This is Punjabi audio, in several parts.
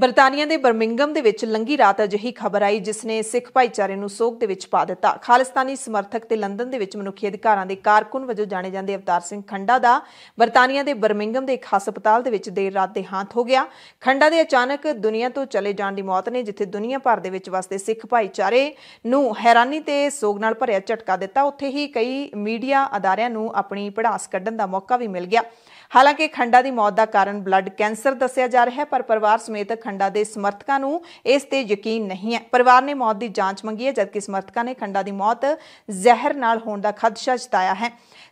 ਬ੍ਰਿਟਾਨੀਆ ਦੇ ਬਰਮਿੰਗਮ ਦੇ ਵਿੱਚ ਲੰਗੀ ਰਾਤ ਅਜਿਹੀ ਖਬਰ ਆਈ ਜਿਸ ਨੇ ਸਿੱਖ ਭਾਈਚਾਰੇ ਨੂੰ ਸੋਗ ਦੇ ਵਿੱਚ ਪਾ ਦਿੱਤਾ ਖਾਲਿਸਤਾਨੀ ਸਮਰਥਕ ਤੇ ਲੰਡਨ ਦੇ ਵਿੱਚ ਮਨੁੱਖੀ ਅਧਿਕਾਰਾਂ ਦੇ ਕਾਰਕੁਨ ਵਜੋਂ ਜਾਣੇ ਜਾਂਦੇ ਅਵਤਾਰ ਸਿੰਘ ਖੰਡਾ ਦਾ ਬ੍ਰਿਟਾਨੀਆ ਦੇ ਬਰਮਿੰਗਮ ਦੇ ਇੱਕ ਹਸਪਤਾਲ ਦੇ ਵਿੱਚ ਦੇਰ ਰਾਤ ਦੇਹਾਂਤ ਹੋ ਗਿਆ ਖੰਡਾ ਦੇ ਅਚਾਨਕ ਦੁਨੀਆ ਤੋਂ ਚਲੇ ਜਾਣ ਦੀ ਮੌਤ ਨੇ ਜਿੱਥੇ ਦੁਨੀਆ ਭਰ ਦੇ ਵਿੱਚ ਵਸਦੇ ਸਿੱਖ ਭਾਈਚਾਰੇ ਨੂੰ ਹੈਰਾਨੀ ਤੇ ਸੋਗ ਨਾਲ ਭਰਿਆ ਝਟਕਾ ਦਿੱਤਾ ਉੱਥੇ ਹੀ ਕਈ ਮੀਡੀਆ ਅਦਾਰਿਆਂ ਨੂੰ ਆਪਣੀ ਪੜਾਸ ਕੱਢਣ ਦਾ ਮੌਕਾ ਵੀ ਮਿਲ ਗਿਆ ਹਾਲਾਂਕਿ ਖੰਡਾ ਦੀ ਮੌਤ ਦਾ ਕਾਰਨ ਬਲੱਡ ਕੈਂਸਰ ਦੱਸਿਆ ਜਾ ਰਿਹਾ ਹੈ ਪਰ ਪਰਿਵਾਰ ਸਮੇਤ ਖੰਡਾ ਦੇ ਸਮਰਥਕਾਂ ਨੂੰ ਇਸ ਤੇ ਯਕੀਨ ਨਹੀਂ ਹੈ ਪਰਿਵਾਰ ਨੇ ਮੌਤ ਦੀ ਜਾਂਚ ਮੰਗੀ ਹੈ ਜਦਕਿ ਸਮਰਥਕਾਂ ਨੇ ਖੰਡਾ ਦੀ ਮੌਤ ਜ਼ਹਿਰ ਨਾਲ ਹੋਣ ਦਾ ਖਦਸ਼ਾ ਜਤਾਇਆ ਹੈ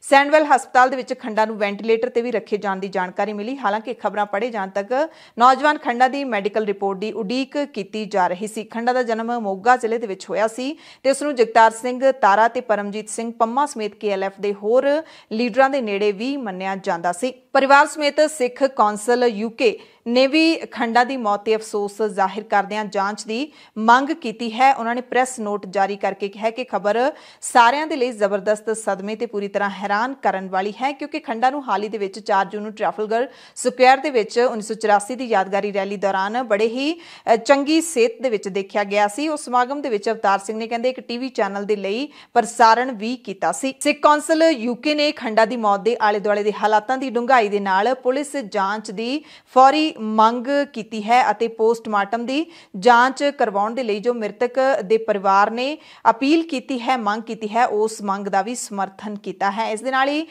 ਸੈਂਡਵੈਲ ਹਸਪਤਾਲ ਦੇ ਵਿੱਚ ਖੰਡਾ ਨੂੰ ਵੈਂਟੀਲੇਟਰ ਤੇ ਵੀ ਰੱਖੇ ਜਾਣ ਦੀ ਜਾਣਕਾਰੀ ਮਿਲੀ ਹਾਲਾਂਕਿ ਖਬਰਾਂ ਪੜੇ ਜਾਣ ਤੱਕ ਨੌਜਵਾਨ ਖੰਡਾ ਦੀ ਮੈਡੀਕਲ ਰਿਪੋਰਟ ਦੀ ਉਡੀਕ ਕੀਤੀ ਜਾ ਰਹੀ ਸੀ ਖੰਡਾ ਦਾ ਜਨਮ ਮੋਗਾ ਜ਼ਿਲ੍ਹੇ ਦੇ ਵਿੱਚ ਹੋਇਆ ਸੀ ਤੇ ਉਸ ਨੂੰ ਜਗਤਾਰ ਸਿੰਘ ਤਾਰਾ ਤੇ ਪਰਮਜੀਤ ਸਿੰਘ ਪੰਮਾ ਸਮੇਤ ਕੇਐਲਐਫ ਦੇ ਹੋਰ ਲੀਡਰਾਂ ਦੇ ਨੇੜੇ ਵੀ ਮੰਨਿਆ ਜਾਂਦਾ ਸੀ ਪਰਿਵਾਰ ਸਮੇਤ ਸਿੱਖ ਕੌਂਸਲ ਯੂਕੇ ਨੇ ਵੀ ਖੰਡਾ ਦੀ ਮੌਤ ਤੇ ਅਫਸੋਸ ਜ਼ਾਹਿਰ ਕਰਦਿਆਂ ਜਾਂਚ ਦੀ ਮੰਗ ਕੀਤੀ ਹੈ ਉਹਨਾਂ ਨੇ ਪ੍ਰੈਸ ਨੋਟ ਜਾਰੀ ਕਰਕੇ ਕਿਹਾ ਕਿ ਖਬਰ ਸਾਰਿਆਂ ਦੇ ਲਈ ਜ਼ਬਰਦਸਤ ਸਦਮੇ ਤੇ ਪੂਰੀ ਤਰ੍ਹਾਂ ਹੈਰਾਨ ਕਰਨ ਵਾਲੀ ਹੈ ਕਿਉਂਕਿ ਖੰਡਾ ਨੂੰ ਹਾਲ ਹੀ ਦੇ ਵਿੱਚ 4 ਜੂਨ ਨੂੰ ਟ੍ਰੈਫਲਗਰ ਸਕੁਅਰ ਦੇ ਵਿੱਚ 1984 ਦੀ ਯਾਦਗਾਰੀ ਰੈਲੀ ਦੌਰਾਨ ਬੜੇ ਹੀ ਚੰਗੀ ਸਿਹਤ ਦੇ ਵਿੱਚ ਦੇਖਿਆ ਗਿਆ ਸੀ ਉਸ ਸਮਾਗਮ ਦੇ ਵਿੱਚ ਅਵਤਾਰ ਸਿੰਘ ਨੇ ਕਹਿੰਦੇ ਇੱਕ ਟੀਵੀ ਚੈਨਲ ਦੇ ਲਈ ਪ੍ਰਸਾਰਣ ਵੀ ਕੀਤਾ ਸੀ ਸਿੱਖ ਕੌਂਸਲ ਯੂਕੇ ਨੇ ਖੰਡਾ ਦੀ ਮੌਤ ਦੇ ਆਲੇ ਦੁਆਲੇ ਦੇ ਹਾਲਾਤਾਂ ਦੀ ਡੂੰਘਾਈ ਦੇ ਨਾਲ ਪੁਲਿਸ ਜਾਂਚ ਦੀ ਫੌਰੀ ਮੰਗ ਕੀਤੀ ਹੈ ਅਤੇ ਪੋਸਟਮਾਰਟਮ ਦੀ ਜਾਂਚ ਕਰਵਾਉਣ ਦੇ ਲਈ ਜੋ ਮ੍ਰਿਤਕ ਦੇ ਪਰਿਵਾਰ ਨੇ ਅਪੀਲ ਕੀਤੀ ਹੈ ਮੰਗ ਕੀਤੀ ਹੈ ਉਸ ਮੰਗ ਦਾ ਵੀ ਸਮਰਥਨ ਕੀਤਾ ਹੈ ਇਸ ਦੇ ਨਾਲ ਹੀ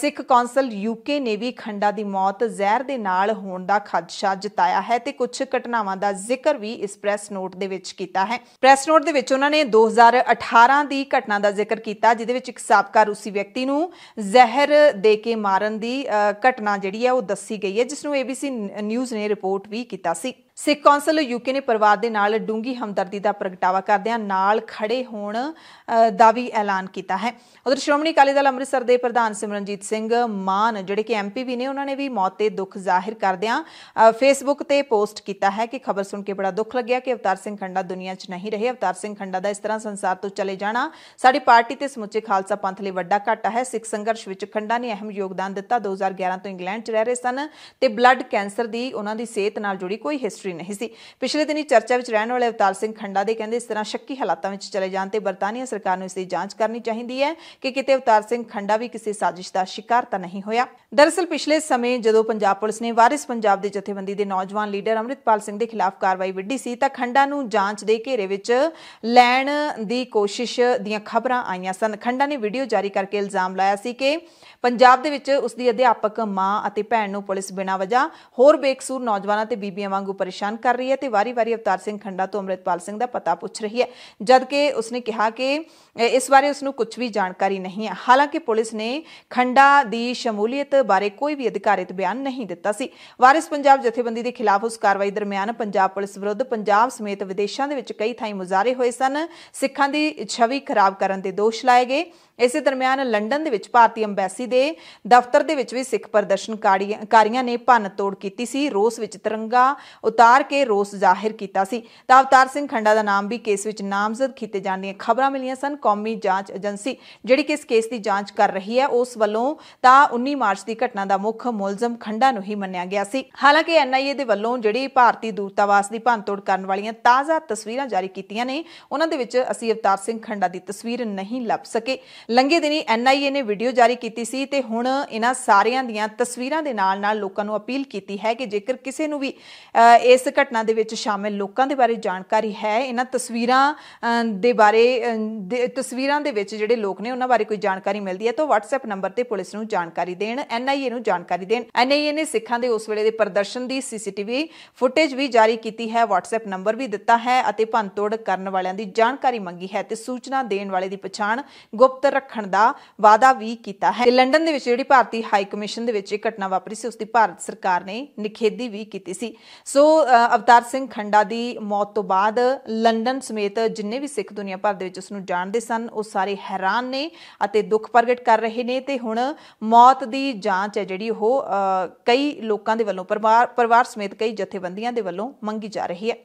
ਸਿੱਖ ਕੌਂਸਲ ਯੂਕੇ ਨੇ ਵੀ ਖੰਡਾ ਦੀ ਮੌਤ ਜ਼ਹਿਰ ਦੇ ਨਾਲ ਹੋਣ ਦਾ ਖਦਸ਼ਾ ਜਤਾਇਆ ਹੈ ਤੇ ਕੁਝ ਘਟਨਾਵਾਂ ਦਾ ਜ਼ਿਕਰ ਵੀ ਇਸ ਪ੍ਰੈਸ ਨੋਟ ਦੇ ਵਿੱਚ ਕੀਤਾ ਹੈ ਪ੍ਰੈਸ ਨੋਟ ਦੇ ਵਿੱਚ ਉਹਨਾਂ ਨੇ 2018 ਦੀ ਘਟਨਾ ਦਾ ਜ਼ਿਕਰ ਕੀਤਾ ਜਿਹਦੇ ਵਿੱਚ ਇੱਕ ਸਾਬਕਾ ਰੂਸੀ ਵਿਅਕਤੀ ਨੂੰ ਜ਼ਹਿਰ ਦੇ ਕੇ ਮਾਰਨ ਦੀ ਘਟਨਾ ਜਿਹੜੀ ਹੈ ਉਹ ਦੱਸੀ ਗਈ ਹੈ ਜਿਸ ਨੂੰ ABC ਨਿਊਜ਼ ਨਿਊਜ਼ ਨੇ ਰਿਪੋਰਟ ਵੀ ਕੀਤਾ ਸੀ ਸਿੱਖ ਕੌਂਸਲ ਯੂਕੇ ਨੇ ਪਰਿਵਾਰ ਦੇ ਨਾਲ ਡੂੰਗੀ ਹਮਦਰਦੀ ਦਾ ਪ੍ਰਗਟਾਵਾ ਕਰਦਿਆਂ ਨਾਲ ਖੜੇ ਹੋਣ ਦਾ ਵੀ ਐਲਾਨ ਕੀਤਾ ਹੈ ਉਧਰ ਸ਼੍ਰੋਮਣੀ ਅਕਾਲੀ ਦਲ ਅੰਮ੍ਰਿਤਸਰ ਦੇ ਪ੍ਰਧਾਨ ਸਿਮਰਨਜੀਤ ਸਿੰਘ ਮਾਨ ਜਿਹੜੇ ਕਿ ਐਮਪੀ ਵੀ ਨੇ ਉਹਨਾਂ ਨੇ ਵੀ ਮੌਤ ਤੇ ਦੁੱਖ ਜ਼ਾਹਿਰ ਕਰਦਿਆਂ ਫੇਸਬੁੱਕ ਤੇ ਪੋਸਟ ਕੀਤਾ ਹੈ ਕਿ ਖਬਰ ਸੁਣ ਕੇ ਬੜਾ ਦੁੱਖ ਲੱਗਿਆ ਕਿ ਅਵਤਾਰ ਸਿੰਘ ਖੰਡਾ ਦੁਨੀਆ 'ਚ ਨਹੀਂ ਰਹੇ ਅਵਤਾਰ ਸਿੰਘ ਖੰਡਾ ਦਾ ਇਸ ਤਰ੍ਹਾਂ ਸੰਸਾਰ ਤੋਂ ਚਲੇ ਜਾਣਾ ਸਾਡੀ ਪਾਰਟੀ ਤੇ ਸਮੁੱਚੇ ਖਾਲਸਾ ਪੰਥ ਲਈ ਵੱਡਾ ਘਾਟਾ ਹੈ ਸਿੱਖ ਸੰਘਰਸ਼ ਵਿੱਚ ਖੰਡਾ ਨੇ ਅਹਿਮ ਯੋਗਦਾਨ ਦਿੱਤਾ 2011 ਤੋਂ ਇੰਗਲੈਂਡ 'ਚ ਰਹਿ ਰਹੇ ਸਨ ਤੇ ਬਲੱਡ ਕੈਂਸਰ ਦੀ ਉਹਨਾਂ ਦੀ ਸਿਹਤ ਨਾਲ ਜੁੜੀ ਕੋਈ ਹਿਸਟਰੀ ਹਿਸਟਰੀ ਨਹੀਂ ਸੀ ਪਿਛਲੇ ਦਿਨੀ ਚਰਚਾ ਵਿੱਚ ਰਹਿਣ ਵਾਲੇ ਅਵਤਾਰ ਸਿੰਘ ਖੰਡਾ ਦੇ ਕਹਿੰਦੇ ਇਸ ਤਰ੍ਹਾਂ ਸ਼ੱਕੀ ਹਾਲਾਤਾਂ ਵਿੱਚ ਚਲੇ ਜਾਣ ਤੇ ਬਰਤਾਨੀਆ ਸਰਕਾਰ ਨੂੰ ਇਸ ਦੀ ਜਾਂਚ ਕਰਨੀ ਚਾਹੀਦੀ ਹੈ ਕਿ ਕਿਤੇ ਅਵਤਾਰ ਸਿੰਘ ਖੰਡਾ ਵੀ ਕਿਸੇ ਸਾਜ਼ਿਸ਼ ਦਾ ਸ਼ਿਕਾਰ ਤਾਂ ਨਹੀਂ ਹੋਇਆ ਦਰਅਸਲ ਪਿਛਲੇ ਸਮੇਂ ਜਦੋਂ ਪੰਜਾਬ ਪੁਲਿਸ ਨੇ ਵਾਰਿਸ ਪੰਜਾਬ ਦੇ ਜਥੇਬੰਦੀ ਦੇ ਨੌਜਵਾਨ ਲੀਡਰ ਅਮਰਿਤਪਾਲ ਸਿੰਘ ਦੇ ਖਿਲਾਫ ਕਾਰਵਾਈ ਵਿੱਢੀ ਸੀ ਤਾਂ ਖੰਡਾ ਨੂੰ ਜਾਂਚ ਦੇ ਘੇਰੇ ਵਿੱਚ ਲੈਣ ਦੀ ਕੋਸ਼ਿਸ਼ ਦੀਆਂ ਖਬਰਾਂ ਆਈਆਂ ਸਨ ਖੰਡਾ ਨੇ ਵੀਡੀਓ ਜਾਰੀ ਕਰਕੇ ਇਲਜ਼ਾਮ ਲਾਇਆ ਸੀ ਕਿ ਪੰਜਾਬ ਦੇ ਵਿੱਚ ਉਸ ਦੀ ਅਧਿਆਪਕ ਮਾਂ ਅਤੇ ਭੈਣ ਨੂੰ ਪੁਲਿਸ ਬਿਨਾਂ ਵਜ੍ਹਾ ਹੋਰ ਬੇਕਸੂਰ ਨੌਜਵਾਨਾਂ ਤੇ ਬੀਬੀਆਂ ਵਾਂਗੂ ਪਰੇਸ਼ਾਨ ਕਰ ਰਹੀ ਹੈ ਤੇ ਵਾਰੀ-ਵਾਰੀ ਅਵਤਾਰ ਸਿੰਘ ਖੰਡਾ ਤੋਂ ਅਮਰਿਤਪਾਲ ਸਿੰਘ ਦਾ ਪਤਾ ਪੁੱਛ ਰਹੀ ਹੈ ਜਦਕਿ ਉਸਨੇ ਕਿਹਾ ਕਿ ਇਸ ਬਾਰੇ ਉਸ ਨੂੰ ਕੁਝ ਵੀ ਜਾਣਕਾਰੀ ਨਹੀਂ ਹੈ ਹਾਲਾਂਕਿ ਪੁਲਿਸ ਨੇ ਖੰਡਾ ਦੀ ਸ਼ਮੂਲੀਅਤ ਬਾਰੇ ਕੋਈ ਵੀ ਅਧਿਕਾਰਿਤ ਬਿਆਨ ਨਹੀਂ ਦਿੱਤਾ ਸੀ ਵਾਰਿਸ ਪੰਜਾਬ ਜਥੇਬੰਦੀ ਦੇ ਖਿਲਾਫ ਉਸ ਕਾਰਵਾਈ ਦਰਮਿਆਨ ਪੰਜਾਬ ਪੁਲਿਸ ਵਿਰੁੱਧ ਪੰਜਾਬ ਸਮੇਤ ਵਿਦੇਸ਼ਾਂ ਦੇ ਵਿੱਚ ਕਈ ਥਾਈਂ ਮੁਜ਼ਾਰੇ ਹੋਏ ਸਨ ਸਿੱਖਾਂ ਦੀ ਛਵੀ ਖਰਾਬ ਕਰਨ ਦੇ ਦੋਸ਼ ਲਾਏ ਗਏ ਇਸੇ ਦਰਮਿਆਨ ਲੰਡਨ ਦੇ ਵਿੱਚ ਭਾਰਤੀ ਐਮਬੈਸੀ ਦੇ ਦਫ਼ਤਰ ਦੇ ਵਿੱਚ ਵੀ ਸਿੱਖ ਪ੍ਰਦਰਸ਼ਨਕਾਰੀਆਂ ਨੇ ਭੰਨ ਤੋੜ ਕੀਤੀ ਸੀ ਰੋਸ ਵਿੱਚ ਤਿਰੰਗਾ ਉਤਾਰ ਕੇ ਰੋਸ ਜ਼ਾਹਿਰ ਕੀਤਾ ਸੀ ਤਾਂ ਅਵਤਾਰ ਸਿੰਘ ਖੰਡਾ ਦਾ ਨਾਮ ਵੀ ਕੇਸ ਵਿੱਚ ਨਾਮਜ਼ਦ ਕੀਤੇ ਜਾਣ ਦੀਆਂ ਖਬਰਾਂ ਮਿਲੀਆਂ ਸਨ ਕੌਮੀ ਜਾਂਚ ਏਜੰਸੀ ਜਿਹੜੀ ਕਿ ਇਸ ਕੇਸ ਦੀ ਜਾਂਚ ਕਰ ਰਹੀ ਹੈ ਉਸ ਵੱਲੋਂ ਤਾਂ 19 ਮਾਰਚ ਦੀ ਘਟਨਾ ਦਾ ਮੁੱਖ ਮੁਲਜ਼ਮ ਖੰਡਾ ਨੂੰ ਹੀ ਮੰਨਿਆ ਗਿਆ ਸੀ ਹਾਲਾਂਕਿ ਐਨਆਈਏ ਦੇ ਵੱਲੋਂ ਜਿਹੜੀ ਭਾਰਤੀ ਦੂਤਾਵਾਸ ਦੀ ਭੰਨਤੋੜ ਕਰਨ ਵਾਲੀਆਂ ਤਾਜ਼ਾ ਤਸਵੀਰਾਂ ਜਾਰੀ ਕੀਤੀਆਂ ਨੇ ਉਹਨਾਂ ਦੇ ਵਿੱਚ ਅਸੀਂ ਅਵਤਾਰ ਸਿੰਘ ਖੰਡਾ ਦੀ ਤਸਵੀਰ ਨਹੀਂ ਲੱਭ ਸਕੇ ਲੰਗੇ ਦਿਨੀ ਐਨਆਈਏ ਨੇ ਵੀਡੀਓ ਜਾਰੀ ਕੀਤੀ ਸੀ ਤੇ ਹੁਣ ਇਹਨਾਂ ਸਾਰਿਆਂ ਦੀਆਂ ਤਸਵੀਰਾਂ ਦੇ ਨਾਲ ਨਾਲ ਲੋਕਾਂ ਨੂੰ ਅਪੀਲ ਕੀਤੀ ਹੈ ਕਿ ਜੇਕਰ ਕਿਸੇ ਨੂੰ ਵੀ ਇਸ ਘਟਨਾ ਦੇ ਵਿੱਚ ਸ਼ਾਮਿਲ ਲੋਕਾਂ ਦੇ ਬਾਰੇ ਜਾਣਕਾਰੀ ਹੈ ਇਹਨਾਂ ਤਸਵੀਰਾਂ ਦੇ ਬਾਰੇ ਤਸਵੀਰਾਂ ਦੇ ਵਿੱਚ ਜਿਹੜੇ ਲੋਕ ਨੇ ਉਹਨਾਂ ਬਾਰੇ ਕੋਈ ਜਾਣਕਾਰੀ ਮਿਲਦੀ ਹੈ ਤਾਂ WhatsApp ਨੰਬਰ ਤੇ ਪੁਲਿਸ ਨੂੰ ਜਾਣਕਾਰੀ ਦੇਣ ਐਨਆਈਏ ਨੂੰ ਜਾਣਕਾਰੀ ਦੇਣ ਐਨਆਈਏ ਨੇ ਸਿੱਖਾਂ ਦੇ ਉਸ ਵੇਲੇ ਦੇ ਪ੍ਰਦਰਸ਼ਨ ਦੀ ਸੀਸੀਟੀਵੀ ਫੁਟੇਜ ਵੀ ਜਾਰੀ ਕੀਤੀ ਹੈ WhatsApp ਨੰਬਰ ਵੀ ਦਿੱਤਾ ਹੈ ਅਤੇ ਭੰਤੋੜ ਕਰਨ ਵਾਲਿਆਂ ਦੀ ਜਾਣਕਾਰੀ ਮੰਗੀ ਹੈ ਤੇ ਸੂਚਨਾ ਦੇਣ ਵਾਲੇ ਦੀ ਪਛਾਣ ਗੁਪਤ ਰੱਖਣ ਦਾ ਵਾਅਦਾ ਵੀ ਕੀਤਾ ਹੈ ਤੇ ਲੰਡਨ ਦੇ ਵਿੱਚ ਜਿਹੜੀ ਭਾਰਤੀ ਹਾਈ ਕਮਿਸ਼ਨ ਦੇ ਵਿੱਚ ਇਹ ਘਟਨਾ ਵਾਪਰੀ ਸੀ ਉਸ ਦੀ ਭਾਰਤ ਸਰਕਾਰ ਨੇ ਨਿਖੇਧੀ ਵੀ ਕੀਤੀ ਸੀ ਸੋ ਅਵਤਾਰ ਸਿੰਘ ਖੰਡਾ ਦੀ ਮੌਤ ਤੋਂ ਬਾਅਦ ਲੰਡਨ ਸਮੇਤ ਜਿੰਨੇ ਵੀ ਸਿੱਖ ਦੁਨੀਆ ਭਰ ਦੇ ਵਿੱਚ ਉਸ ਨੂੰ ਜਾਣਦੇ ਸਨ ਉਹ ਸਾਰੇ ਹੈਰਾਨ ਨੇ ਅਤੇ ਦੁੱਖ ਪ੍ਰਗਟ ਕਰ ਰਹੇ ਨੇ ਤੇ ਹੁਣ ਮੌਤ ਦੀ ਜਾਂਚ ਹੈ ਜਿਹੜੀ ਉਹ ਕਈ ਲੋਕਾਂ ਦੇ ਵੱਲੋਂ ਪਰਿਵਾਰ ਪਰਿਵਾਰ ਸਮੇਤ ਕਈ ਜਥੇਬੰਦੀਆਂ ਦੇ ਵੱਲੋਂ ਮੰਗੀ ਜਾ ਰਹੀ ਹੈ